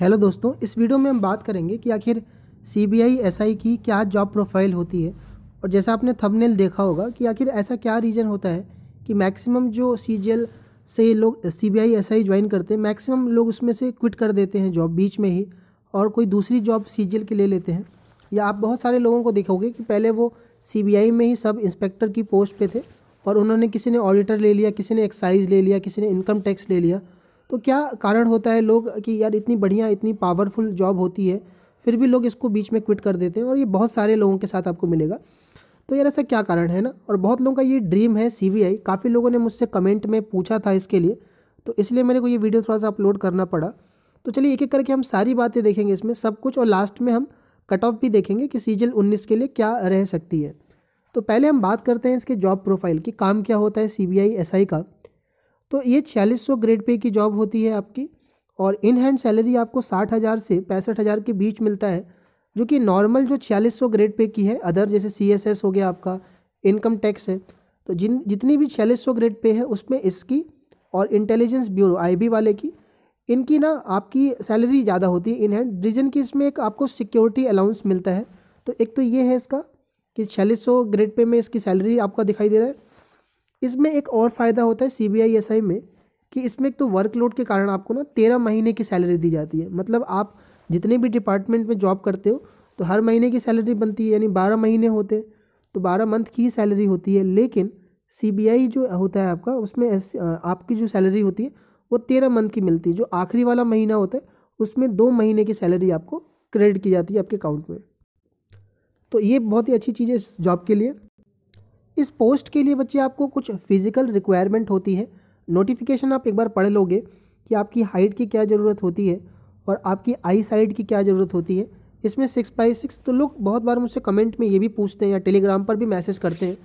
hello दोस्तों इस video में हम बात करेंगे कि आखिर सी बी आई एस आई की क्या जॉब प्रोफाइल होती है और जैसा आपने थंबनेल देखा होगा कि आखिर ऐसा क्या रीज़न होता है कि मैक्सिमम जो सी जी एल से लोग C B I S I join करते हैं मैक्सिमम लोग उसमें से क्विट कर देते हैं जॉब बीच में ही और कोई दूसरी जॉब सी जी एल ले लेते हैं या आप बहुत सारे लोगों को देखोगे कि पहले वो सी बी आई में ही सब इंस्पेक्टर की पोस्ट पर थे और उन्होंने किसी ने ऑडिटर ले लिया किसी ने एक्साइज ले लिया किसी ने इनकम टैक्स ले लिया तो क्या कारण होता है लोग कि यार इतनी बढ़िया इतनी पावरफुल जॉब होती है फिर भी लोग इसको बीच में क्विट कर देते हैं और ये बहुत सारे लोगों के साथ आपको मिलेगा तो यार ऐसा क्या कारण है ना और बहुत लोगों का ये ड्रीम है सी काफ़ी लोगों ने मुझसे कमेंट में पूछा था इसके लिए तो इसलिए मेरे को ये वीडियो थोड़ा सा अपलोड करना पड़ा तो चलिए एक एक करके हम सारी बातें देखेंगे इसमें सब कुछ और लास्ट में हम कट ऑफ भी देखेंगे कि सीजल उन्नीस के लिए क्या रह सकती है तो पहले हम बात करते हैं इसके जॉब प्रोफाइल की काम क्या होता है सी बी आई एस आई का तो ये छियालीस सौ ग्रेड पे की जॉब होती है आपकी और इन हैंड सैलरी आपको साठ हज़ार से पैंसठ हज़ार के बीच मिलता है जो कि नॉर्मल जो छियालीस सौ ग्रेड पे की है अदर जैसे सी एस एस हो गया आपका इनकम टैक्स है तो जिन जितनी भी छियालीस सौ ग्रेड पे है उसमें इसकी और इंटेलिजेंस ब्यूरो आई बी वाले की इनकी ना आपकी सैलरी ज़्यादा होती है इन हैंड रीजन की इसमें एक आपको सिक्योरिटी अलाउंस मिलता है तो एक तो ये है इसका कि छियालीस सौ ग्रेड पे में इसकी सैलरी आपका दिखाई दे रहा है इसमें एक और फ़ायदा होता है सी बी आई एस आई में कि इसमें एक तो वर्कलोड के कारण आपको ना तेरह महीने की सैलरी दी जाती है मतलब आप जितने भी डिपार्टमेंट में जॉब करते हो तो हर महीने की सैलरी बनती है यानी बारह महीने होते तो बारह मंथ की ही सैलरी होती है लेकिन सी बी आई जो होता है आपका उसमें आपकी जो सैलरी होती है वो तेरह मंथ की मिलती है जो आखिरी वाला महीना होता है उसमें दो महीने की सैलरी आपको क्रेडिट की जाती है आपके अकाउंट में तो ये बहुत ही अच्छी चीज़ है इस जॉब के लिए इस पोस्ट के लिए बच्चे आपको कुछ फिज़िकल रिक्वायरमेंट होती है नोटिफिकेशन आप एक बार पढ़ लोगे कि आपकी हाइट की क्या ज़रूरत होती है और आपकी आई साइड की क्या ज़रूरत होती है इसमें सिक्स बाई सिक्स तो लोग बहुत बार मुझसे कमेंट में ये भी पूछते हैं या टेलीग्राम पर भी मैसेज करते हैं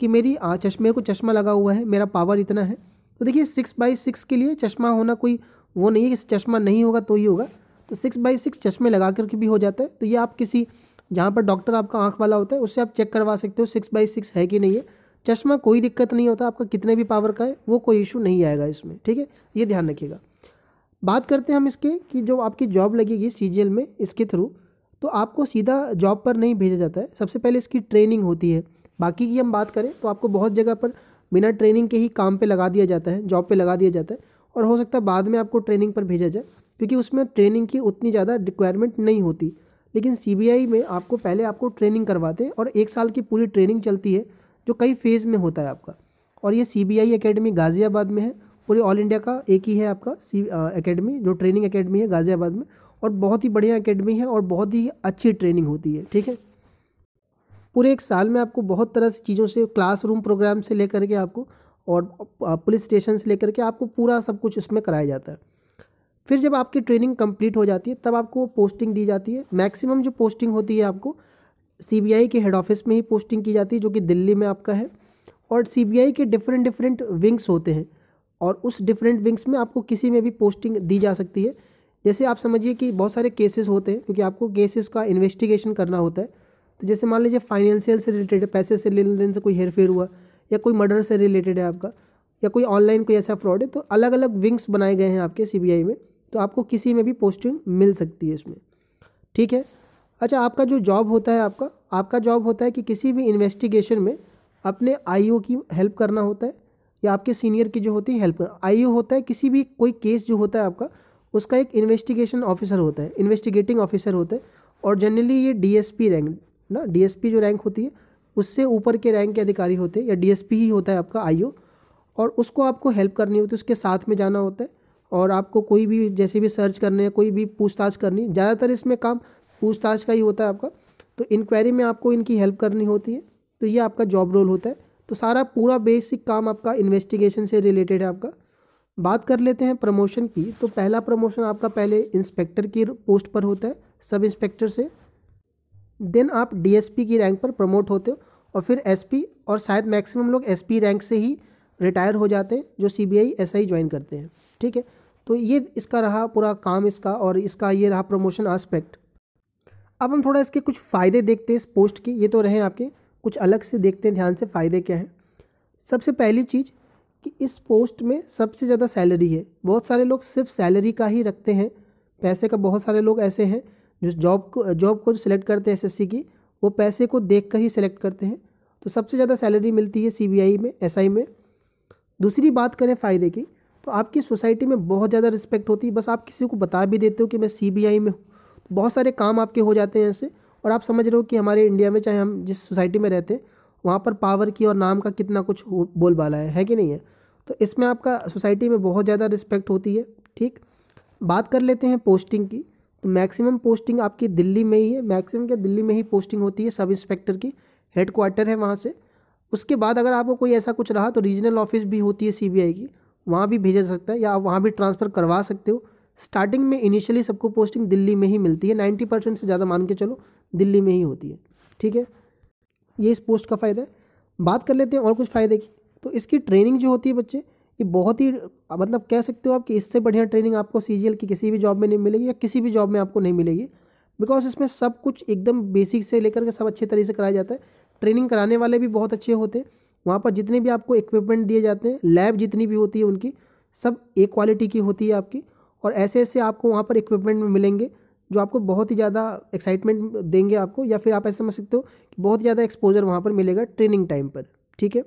कि मेरी चश्मे को चश्मा लगा हुआ है मेरा पावर इतना है तो देखिए सिक्स बाई सिक्स के लिए चश्मा होना कोई वो नहीं है कि चश्मा नहीं होगा तो ही होगा तो सिक्स बाई सिक्स चश्मे लगा करके भी हो जाता है तो ये आप किसी जहाँ पर डॉक्टर आपका आँख वाला होता है उससे आप चेक करवा सकते हो सिक्स बाई सिक्स है कि नहीं है चश्मा कोई दिक्कत नहीं होता आपका कितने भी पावर का है वो कोई इशू नहीं आएगा इसमें ठीक है ये ध्यान रखिएगा बात करते हैं हम इसके कि जो आपकी जॉब लगेगी सी में इसके थ्रू तो आपको सीधा जॉब पर नहीं भेजा जाता है सबसे पहले इसकी ट्रेनिंग होती है बाकी की हम बात करें तो आपको बहुत जगह पर बिना ट्रेनिंग के ही काम पे लगा दिया जाता है जॉब पे लगा दिया जाता है और हो सकता है बाद में आपको ट्रेनिंग पर भेजा जाए क्योंकि उसमें ट्रेनिंग की उतनी ज़्यादा रिक्वायरमेंट नहीं होती लेकिन सीबीआई में आपको पहले आपको ट्रेनिंग करवाते और एक साल की पूरी ट्रेनिंग चलती है जो कई फेज़ में होता है आपका और ये C B I academy Ghaziabad में है पूरे ऑल इंडिया का एक ही है आपका सी अकेडमी जो ट्रेनिंग अकेडमी है गाज़ियाबाद में और बहुत ही बढ़िया अकेडमी है और बहुत ही अच्छी ट्रेनिंग होती है ठीक है पूरे एक साल में आपको बहुत तरह से चीज़ों से क्लासरूम प्रोग्राम से लेकर के आपको और पुलिस स्टेशन से लेकर के आपको पूरा सब कुछ उसमें कराया जाता है फिर जब आपकी ट्रेनिंग कंप्लीट हो जाती है तब आपको पोस्टिंग दी जाती है मैक्सिमम जो पोस्टिंग होती है आपको सीबीआई के हेड ऑफिस में ही पोस्टिंग की जाती है जो कि दिल्ली में आपका है और सीबीआई के डिफरेंट डिफरेंट विंग्स होते हैं और उस डिफरेंट विंग्स में आपको किसी में भी पोस्टिंग दी जा सकती है जैसे आप समझिए कि बहुत सारे केसेस होते हैं क्योंकि आपको केसेस का इन्वेस्टिगेशन करना होता है तो जैसे मान लीजिए फाइनेंशियल से रिलेटेड पैसे से लेन देन से कोई हेरफेर हुआ या कोई मर्डर से रिलेटेड है आपका या कोई ऑनलाइन कोई ऐसा फ्रॉड है तो अलग अलग विंग्स बनाए गए हैं आपके सीबीआई में तो आपको किसी में भी पोस्टिंग मिल सकती है इसमें ठीक है अच्छा आपका जो जॉब होता है आपका आपका जॉब होता है कि किसी भी इन्वेस्टिगेशन में अपने आईओ की हेल्प करना होता है या आपके सीनियर की जो होती है हेल्प आईओ होता है किसी भी कोई केस जो होता है आपका उसका एक इन्वेस्टिगेशन ऑफिसर होता है इन्वेस्टिगेटिंग ऑफिसर होता है और जनरली ये डीएसपी रैंक ना डीएसपी जो रैंक होती है उससे ऊपर के रैंक के अधिकारी होते हैं या डीएसपी ही होता है आपका आईओ और उसको आपको हेल्प करनी होती है उसके साथ में जाना होता है और आपको कोई भी जैसे भी सर्च करने है कोई भी पूछताछ करनी ज़्यादातर इसमें काम पूछताछ का ही होता है आपका तो इंक्वायरी में आपको इनकी हेल्प करनी होती है तो ये आपका जॉब रोल होता है तो सारा पूरा बेसिक काम आपका इन्वेस्टिगेशन से रिलेटेड है आपका बात कर लेते हैं प्रमोशन की तो पहला प्रमोशन आपका पहले इंस्पेक्टर की पोस्ट पर होता है सब इंस्पेक्टर से देन आप डीएसपी की रैंक पर प्रमोट होते हो और फिर एसपी और शायद मैक्सिमम लोग एसपी रैंक से ही रिटायर हो जाते हैं जो सीबीआई एसआई ज्वाइन करते हैं ठीक है तो ये इसका रहा पूरा काम इसका और इसका ये रहा प्रमोशन आस्पेक्ट अब हम थोड़ा इसके कुछ फ़ायदे देखते हैं इस पोस्ट के ये तो रहे आपके कुछ अलग से देखते हैं ध्यान से फ़ायदे क्या हैं सबसे पहली चीज़ कि इस पोस्ट में सबसे ज़्यादा सैलरी है बहुत सारे लोग सिर्फ सैलरी का ही रखते हैं पैसे का बहुत सारे लोग ऐसे हैं जो जॉब को जॉब को जो सिलेक्ट करते हैं एसएससी की वो पैसे को देख कर ही सिलेक्ट करते हैं तो सबसे ज़्यादा सैलरी मिलती है सीबीआई में एसआई में दूसरी बात करें फ़ायदे की तो आपकी सोसाइटी में बहुत ज़्यादा रिस्पेक्ट होती है बस आप किसी को बता भी देते हो कि मैं सी में हूँ तो बहुत सारे काम आपके हो जाते हैं ऐसे और आप समझ रहे हो कि हमारे इंडिया में चाहे हम जिस सोसाइटी में रहते हैं वहाँ पर पावर की और नाम का कितना कुछ बोलबाला है है कि नहीं है तो इसमें आपका सोसाइटी में बहुत ज़्यादा रिस्पेक्ट होती है ठीक बात कर लेते हैं पोस्टिंग की तो मैक्सिमम पोस्टिंग आपकी दिल्ली में ही है मैक्सिमम क्या दिल्ली में ही पोस्टिंग होती है सब इंस्पेक्टर की हेड क्वार्टर है वहाँ से उसके बाद अगर आपको कोई ऐसा कुछ रहा तो रीजनल ऑफिस भी होती है सीबीआई की वहाँ भी भेजा जा सकता है या आप वहाँ भी ट्रांसफ़र करवा सकते हो स्टार्टिंग में इनिशियली सबको पोस्टिंग दिल्ली में ही मिलती है नाइन्टी परसेंट से ज़्यादा मान के चलो दिल्ली में ही होती है ठीक है ये इस पोस्ट का फ़ायदा है बात कर लेते हैं और कुछ फ़ायदे की तो इसकी ट्रेनिंग जो होती है बच्चे ये बहुत ही मतलब कह सकते हो आप कि इससे बढ़िया ट्रेनिंग आपको सी की किसी भी जॉब में नहीं मिलेगी या किसी भी जॉब में आपको नहीं मिलेगी बिकॉज इसमें सब कुछ एकदम बेसिक से लेकर के सब अच्छे तरीके से कराया जाता है ट्रेनिंग कराने वाले भी बहुत अच्छे होते हैं वहाँ पर जितने भी आपको इक्विपमेंट दिए जाते हैं लैब जितनी भी होती है उनकी सब एक क्वालिटी की होती है आपकी और ऐसे ऐसे आपको वहाँ पर इक्विपमेंट मिलेंगे जो आपको बहुत ही ज़्यादा एक्साइटमेंट देंगे आपको या फिर आप ऐसे समझ सकते हो कि बहुत ज़्यादा एक्सपोजर वहाँ पर मिलेगा ट्रेनिंग टाइम पर ठीक है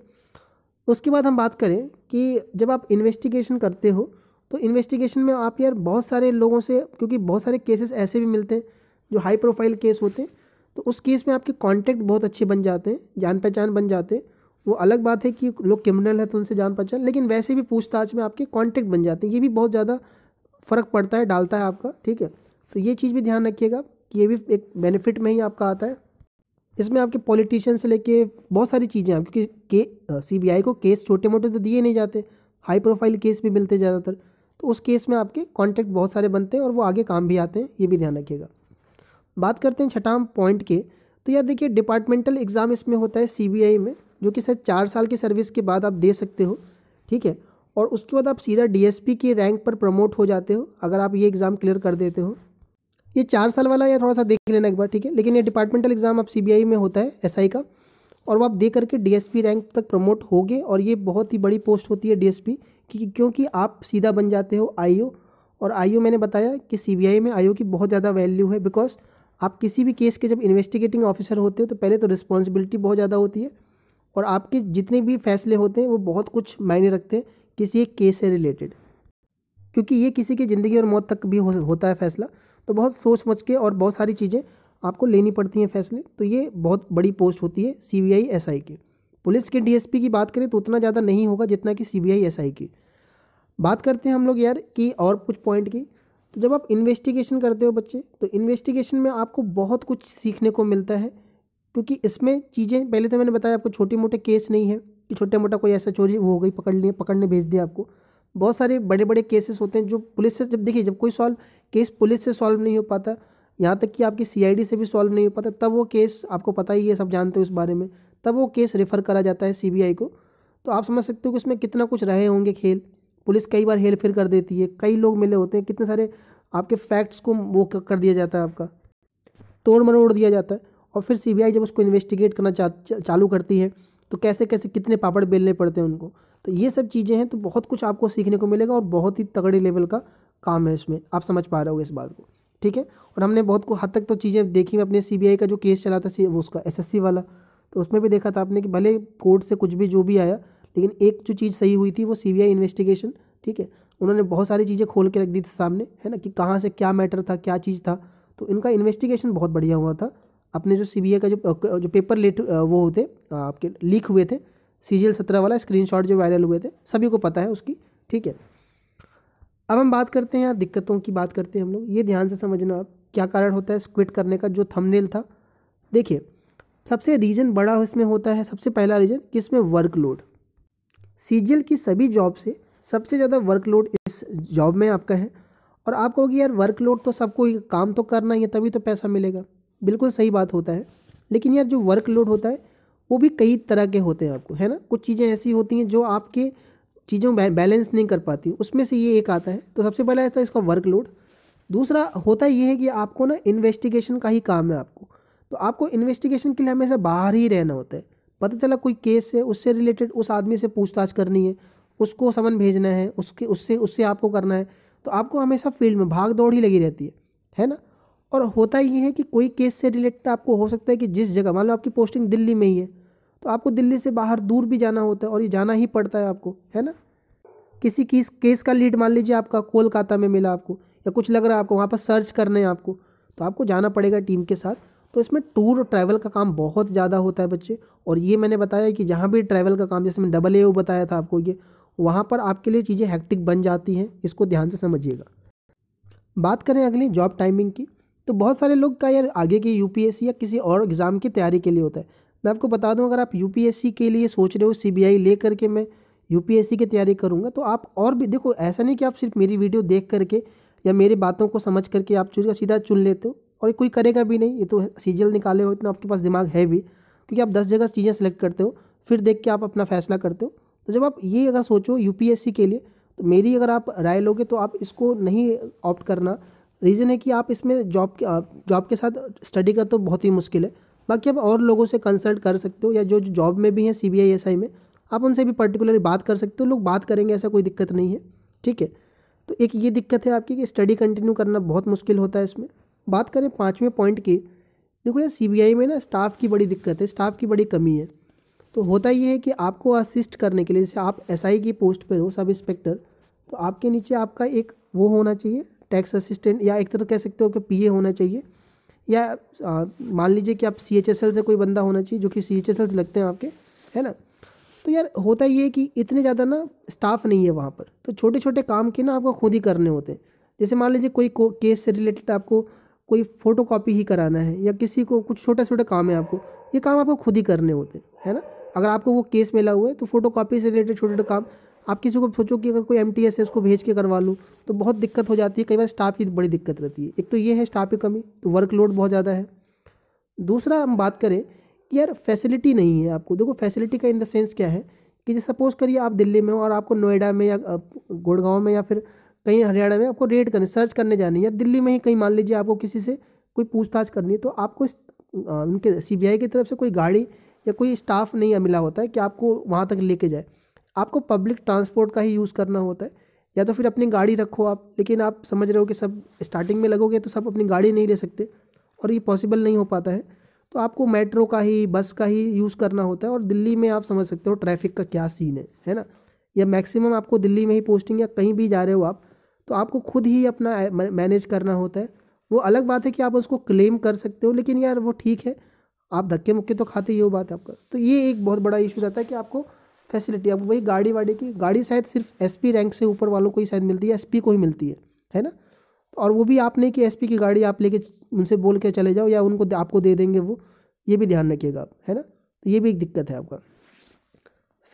उसके बाद हम बात करें कि जब आप इन्वेस्टिगेशन करते हो तो इन्वेस्टिगेशन में आप यार बहुत सारे लोगों से क्योंकि बहुत सारे केसेस ऐसे भी मिलते हैं जो हाई प्रोफाइल केस होते हैं तो उस केस में आपके कॉन्टैक्ट बहुत अच्छे बन जाते हैं जान पहचान बन जाते हैं वो अलग बात है कि लोग क्रिमिनल है तो उनसे जान पहचान लेकिन वैसे भी पूछताछ में आपके कॉन्टैक्ट बन जाते हैं ये भी बहुत ज़्यादा फ़र्क पड़ता है डालता है आपका ठीक है तो ये चीज़ भी ध्यान रखिएगा कि ये भी एक बेनिफिट में ही आपका आता है इसमें आपके पॉलिटिशियन से लेके बहुत सारी चीज़ें हैं क्योंकि के सी को केस छोटे मोटे तो दिए नहीं जाते हाई प्रोफाइल केस भी मिलते ज़्यादातर तो उस केस में आपके कॉन्टैक्ट बहुत सारे बनते हैं और वो आगे काम भी आते हैं ये भी ध्यान रखिएगा बात करते हैं छठाम पॉइंट के तो यार देखिए डिपार्टमेंटल एग्ज़ाम इसमें होता है सी में जो कि सर चार साल की सर्विस के बाद आप दे सकते हो ठीक है और उसके बाद आप सीधा डी की रैंक पर प्रमोट हो जाते हो अगर आप ये एग्ज़ाम क्लियर कर देते हो ये चार साल वाला या थोड़ा सा देख लेना एक बार ठीक है लेकिन ये डिपार्टमेंटल एग्ज़ाम आप सी में होता है एसआई का और वो आप दे करके डी रैंक तक प्रमोट हो गए और ये बहुत ही बड़ी पोस्ट होती है डी क्योंकि आप सीधा बन जाते हो आई और आई मैंने बताया कि सी में आई की बहुत ज़्यादा वैल्यू है बिकॉज आप किसी भी केस के जब इन्वेस्टिगेटिंग ऑफिसर होते हो तो पहले तो रिस्पॉन्सिबिलिटी बहुत ज़्यादा होती है और आपके जितने भी फैसले होते हैं वो बहुत कुछ मायने रखते हैं किसी एक केस से रिलेटेड क्योंकि ये किसी की ज़िंदगी और मौत तक भी हो, होता है फैसला तो बहुत सोच समझ के और बहुत सारी चीज़ें आपको लेनी पड़ती हैं फैसले तो ये बहुत बड़ी पोस्ट होती है सी बी आई एस आई की पुलिस के पी की बात करें तो उतना ज़्यादा नहीं होगा जितना कि सी बी आई एस आई की बात करते हैं हम लोग यार कि और कुछ पॉइंट की तो जब आप इन्वेस्टिगेशन करते हो बच्चे तो इन्वेस्टिगेशन में आपको बहुत कुछ सीखने को मिलता है क्योंकि इसमें चीज़ें पहले तो मैंने बताया आपको छोटे मोटे केस नहीं है कि छोटा मोटा कोई ऐसा चोरी हो गई पकड़ लिए पकड़ने भेज दिया आपको बहुत सारे बड़े बड़े केसेस होते हैं जो पुलिस से जब देखिए जब कोई सॉल्व केस पुलिस से सॉल्व नहीं हो पाता यहाँ तक कि आपकी सी से भी सॉल्व नहीं हो पाता तब वो केस आपको पता ही है सब जानते हो उस बारे में तब वो केस रेफ़र करा जाता है सी को तो आप समझ सकते हो कि उसमें कितना कुछ रहे होंगे खेल पुलिस कई बार हेर फेर कर देती है कई लोग मिले होते हैं कितने सारे आपके फैक्ट्स को वो कर दिया जाता है आपका तोड़ मरोड़ दिया जाता है और फिर सीबीआई जब उसको इन्वेस्टिगेट करना चा, चा, चालू करती है तो कैसे कैसे कितने पापड़ बेलने पड़ते हैं उनको तो ये सब चीज़ें हैं तो बहुत कुछ आपको सीखने को मिलेगा और बहुत ही तगड़े लेवल का काम है इसमें आप समझ पा रहे हो इस बात को ठीक है और हमने बहुत को हद तक तो चीज़ें देखी अपने सीबीआई का जो केस चला था वो उसका एसएससी वाला तो उसमें भी देखा था आपने कि भले कोर्ट से कुछ भी जो भी आया लेकिन एक जो चीज़ सही हुई थी वो सी इन्वेस्टिगेशन ठीक है उन्होंने बहुत सारी चीज़ें खोल के रख दी थी सामने है ना कि कहाँ से क्या मैटर था क्या चीज़ था तो इनका इन्वेस्टिगेशन बहुत बढ़िया हुआ था अपने जो सी का जो जो पेपर लेट वो होते आपके लीक हुए थे सी जी सत्रह वाला स्क्रीन जो वायरल हुए थे सभी को पता है उसकी ठीक है अब हम बात करते हैं यार दिक्कतों की बात करते हैं हम लोग ये ध्यान से समझना आप क्या कारण होता है स्क्विट करने का जो थंबनेल था देखिए सबसे रीज़न बड़ा इसमें होता है सबसे पहला रीज़न कि इसमें वर्कलोड सीजीएल की सभी जॉब से सबसे ज़्यादा वर्कलोड इस जॉब में आपका है और आप कहोगे यार वर्कलोड तो सबको काम तो करना ही है तभी तो पैसा मिलेगा बिल्कुल सही बात होता है लेकिन यार जो वर्कलोड होता है वो भी कई तरह के होते हैं आपको है ना कुछ चीज़ें ऐसी होती हैं जो आपके चीज़ों बैलेंस नहीं कर पाती उसमें से ये एक आता है तो सबसे पहला ऐसा है इसका वर्कलोड दूसरा होता ये है कि आपको ना इन्वेस्टिगेशन का ही काम है आपको तो आपको इन्वेस्टिगेशन के लिए हमेशा बाहर ही रहना होता है पता चला कोई केस है उससे रिलेटेड उस आदमी से पूछताछ करनी है उसको समन भेजना है उसके उससे उससे आपको करना है तो आपको हमेशा फील्ड में भाग दौड़ ही लगी रहती है है ना और होता ये है कि कोई केस से रिलेटेड आपको हो सकता है कि जिस जगह मान लो आपकी पोस्टिंग दिल्ली में ही है तो आपको दिल्ली से बाहर दूर भी जाना होता है और ये जाना ही पड़ता है आपको है ना किसी किस केस का लीड मान लीजिए आपका कोलकाता में मिला आपको या कुछ लग रहा है आपको वहाँ पर सर्च करना है आपको तो आपको जाना पड़ेगा टीम के साथ तो इसमें टूर और ट्रैवल का काम बहुत ज़्यादा होता है बच्चे और ये मैंने बताया कि जहाँ भी ट्रैवल का काम जैसे मैंने डबल ए बताया था आपको ये वहाँ पर आपके लिए चीज़ें हैक्टिक बन जाती हैं इसको ध्यान से समझिएगा बात करें अगली जॉब टाइमिंग की तो बहुत सारे लोग का यार आगे की यू या किसी और एग्ज़ाम की तैयारी के लिए होता है मैं आपको बता दूं अगर आप यू के लिए सोच रहे हो सी ले करके मैं यू की तैयारी करूँगा तो आप और भी देखो ऐसा नहीं कि आप सिर्फ मेरी वीडियो देख करके या मेरी बातों को समझ करके आप चुन सीधा चुन लेते हो और ये कोई करेगा भी नहीं ये तो सीजल निकाले हो इतना आपके पास दिमाग है भी क्योंकि आप दस जगह चीज़ें सेलेक्ट करते हो फिर देख के आप अपना फैसला करते हो तो जब आप ये अगर सोचो यू के लिए तो मेरी अगर आप राय लोगे तो आप इसको नहीं ऑप्ट करना रीज़न है कि आप इसमें जॉब के जॉब के साथ स्टडी का तो बहुत ही मुश्किल है बाकी आप और लोगों से कंसल्ट कर सकते हो या जो जॉब में भी हैं सी बी आई एस आई में आप उनसे भी पर्टिकुलरली बात कर सकते हो लोग बात करेंगे ऐसा कोई दिक्कत नहीं है ठीक है तो एक ये दिक्कत है आपकी कि स्टडी कंटिन्यू करना बहुत मुश्किल होता है इसमें बात करें पाँचवें पॉइंट की देखो यार सीबीआई में ना स्टाफ की बड़ी दिक्कत है स्टाफ की बड़ी कमी है तो होता ये है कि आपको असिस्ट करने के लिए जैसे आप एसआई की पोस्ट पर हो सब इंस्पेक्टर तो आपके नीचे आपका एक वो होना चाहिए टैक्स असिस्टेंट या एक तरह कह सकते हो कि पीए होना चाहिए या मान लीजिए कि आप सी एच एस एल से कोई बंदा होना चाहिए जो कि सी एच एस एल से लगते हैं आपके है ना तो यार होता ये है कि इतने ज़्यादा ना स्टाफ नहीं है वहाँ पर तो छोटे छोटे काम के ना आपको खुद ही करने होते हैं जैसे मान लीजिए कोई को, केस से रिलेटेड आपको कोई फ़ोटो कॉपी ही कराना है या किसी को कुछ छोटे छोटे काम है आपको ये काम आपको खुद ही करने होते हैं है ना अगर आपको वो केस मिला हुआ है तो फ़ोटो कॉपी से रिलेटेड छोटे छोटे काम आप किसी को सोचो कि अगर कोई एम है उसको भेज के करवा लूँ तो बहुत दिक्कत हो जाती है कई बार स्टाफ की बड़ी दिक्कत रहती है एक तो ये है स्टाफ की कमी तो वर्कलोड बहुत ज़्यादा है दूसरा हम बात करें कि यार फैसिलिटी नहीं है आपको देखो फैसिलिटी का इन द सेंस क्या है कि जैसे सपोज़ करिए आप दिल्ली में हो और आपको नोएडा में या गुड़गांव में या फिर कहीं हरियाणा में आपको रेड करने सर्च करने जानी है या दिल्ली में ही कहीं मान लीजिए आपको किसी से कोई पूछताछ करनी है तो आपको उनके सीबीआई की तरफ से कोई गाड़ी या कोई स्टाफ नहीं मिला होता है कि आपको वहाँ तक लेके जाए आपको पब्लिक ट्रांसपोर्ट का ही यूज़ करना होता है या तो फिर अपनी गाड़ी रखो आप लेकिन आप समझ रहे हो कि सब स्टार्टिंग में लगोगे तो सब अपनी गाड़ी नहीं ले सकते और ये पॉसिबल नहीं हो पाता है तो आपको मेट्रो का ही बस का ही यूज़ करना होता है और दिल्ली में आप समझ सकते हो ट्रैफिक का क्या सीन है है ना या मैक्सिमम आपको दिल्ली में ही पोस्टिंग या कहीं भी जा रहे हो आप तो आपको खुद ही अपना मैनेज करना होता है वो अलग बात है कि आप उसको क्लेम कर सकते हो लेकिन यार वो ठीक है आप धक्के मुक्के तो खाते ही हो बात है आपका तो ये एक बहुत बड़ा इशू रहता है कि आपको फैसिलिटी आप वही गाड़ी वाड़ी की गाड़ी शायद सिर्फ एस रैंक से ऊपर वालों को ही शायद मिलती है एस को ही मिलती है है ना और वो भी आपने कि एस की गाड़ी आप लेके उनसे बोल के चले जाओ या उनको आपको दे देंगे वो ये भी ध्यान रखिएगा आप है ना तो ये भी एक दिक्कत है आपका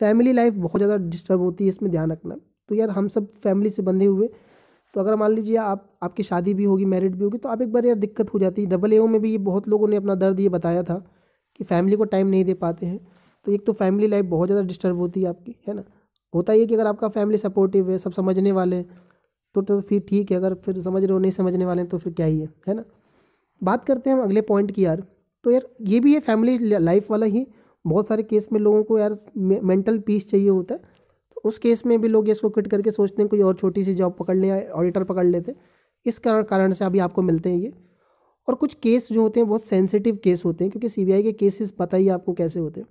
फैमिली लाइफ बहुत ज़्यादा डिस्टर्ब होती है इसमें ध्यान रखना तो यार हम सब फैमिली से बंधे हुए तो अगर मान लीजिए आप आपकी शादी भी होगी मैरिड भी होगी तो आप एक बार यार दिक्कत हो जाती है डबल ए में भी ये बहुत लोगों ने अपना दर्द ये बताया था कि फैमिली को टाइम नहीं दे पाते हैं तो एक तो फैमिली लाइफ बहुत ज़्यादा डिस्टर्ब होती है आपकी है ना होता ही है कि अगर आपका फैमिली सपोर्टिव है सब समझने वाले हैं तो तो फिर ठीक है अगर फिर समझ रहे हो नहीं समझने वाले हैं तो फिर क्या ही है है ना बात करते हैं हम अगले पॉइंट की यार तो यार ये भी है फैमिली लाइफ वाला ही बहुत सारे केस में लोगों को यार मेंटल पीस चाहिए होता है उस केस में भी लोग इसको क्विट करके सोचते हैं कोई और छोटी सी जॉब पकड़ लें ऑडिटर पकड़ लेते इस कारण कारण से अभी आपको मिलते हैं ये और कुछ केस जो होते हैं बहुत सेंसिटिव केस होते हैं क्योंकि सीबीआई के केसेस पता ही आपको कैसे होते हैं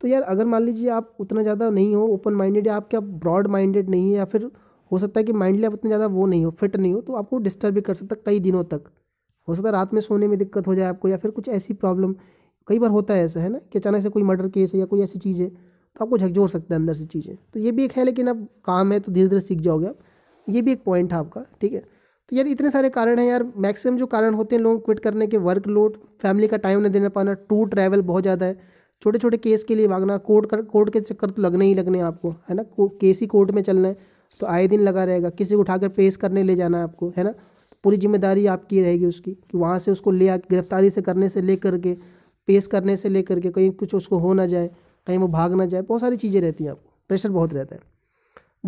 तो यार अगर मान लीजिए आप उतना ज़्यादा नहीं हो ओपन माइंडेड या आपके आप ब्रॉड माइंडेड नहीं है या फिर हो सकता है कि माइंडली आप उतना ज़्यादा वो नहीं हो फिट नहीं हो तो आपको डिस्टर्ब भी कर सकता है कई दिनों तक हो सकता है रात में सोने में दिक्कत हो जाए आपको या फिर कुछ ऐसी प्रॉब्लम कई बार होता है ऐसा है ना कि अचानक से कोई मर्डर केस है या कोई ऐसी चीज़ है तो आपको झकझोर सकता है अंदर से चीज़ें तो ये भी एक है लेकिन अब काम है तो धीरे धीरे सीख जाओगे आप ये भी एक पॉइंट है आपका ठीक है तो यार इतने सारे कारण हैं यार मैक्सिमम जो कारण होते हैं लोग क्विट करने के वर्क लोड फैमिली का टाइम नहीं देना पाना टूर ट्रैवल बहुत ज़्यादा है छोटे छोटे केस के लिए भागना कोर्ट कर कोर्ट के चक्कर तो लगने ही लगने हैं आपको है ना केस ही कोर्ट में चलना है तो आए दिन लगा रहेगा किसी को उठाकर पेश करने ले जाना है आपको है ना तो पूरी जिम्मेदारी आपकी रहेगी उसकी कि वहाँ से उसको ले आ गिरफ्तारी से करने से ले करके पेश करने से ले करके कहीं कुछ उसको हो ना जाए कहीं वो भाग ना जाए बहुत सारी चीज़ें रहती हैं आपको प्रेशर बहुत रहता है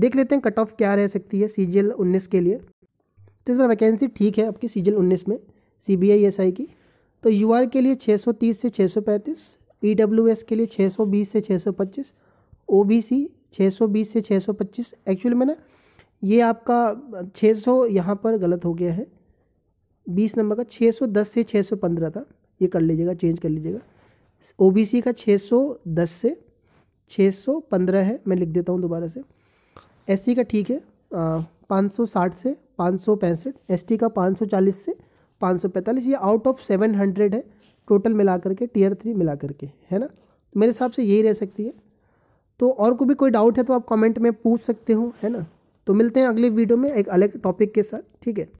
देख लेते हैं कट ऑफ क्या रह सकती है सी जी उन्नीस के लिए तो इस बार वैकेंसी ठीक है आपकी सी जी उन्नीस में सी बी आई एस आई की तो यू आर के लिए छः सौ तीस से छः सौ पैंतीस ई डब्ल्यू एस के लिए छः सौ बीस से छः सौ पच्चीस ओ बी सी छः सौ बीस से छः सौ पच्चीस एक्चुअली में ना ये आपका छः सौ यहाँ पर गलत हो गया है बीस नंबर का छः सौ दस से छः सौ पंद्रह था ये कर लीजिएगा चेंज कर लीजिएगा ओबीसी का 610 से 615 है मैं लिख देता हूँ दोबारा से एससी का ठीक है पाँच सौ साठ से पाँच सौ पैंसठ एस का पाँच सौ चालीस से पाँच सौ पैंतालीस ये आउट ऑफ सेवन हंड्रेड है टोटल मिला करके टीयर थ्री मिला करके है ना तो मेरे हिसाब से यही रह सकती है तो और को भी कोई डाउट है तो आप कमेंट में पूछ सकते हो है ना तो मिलते हैं अगले वीडियो में एक अलग टॉपिक के साथ ठीक है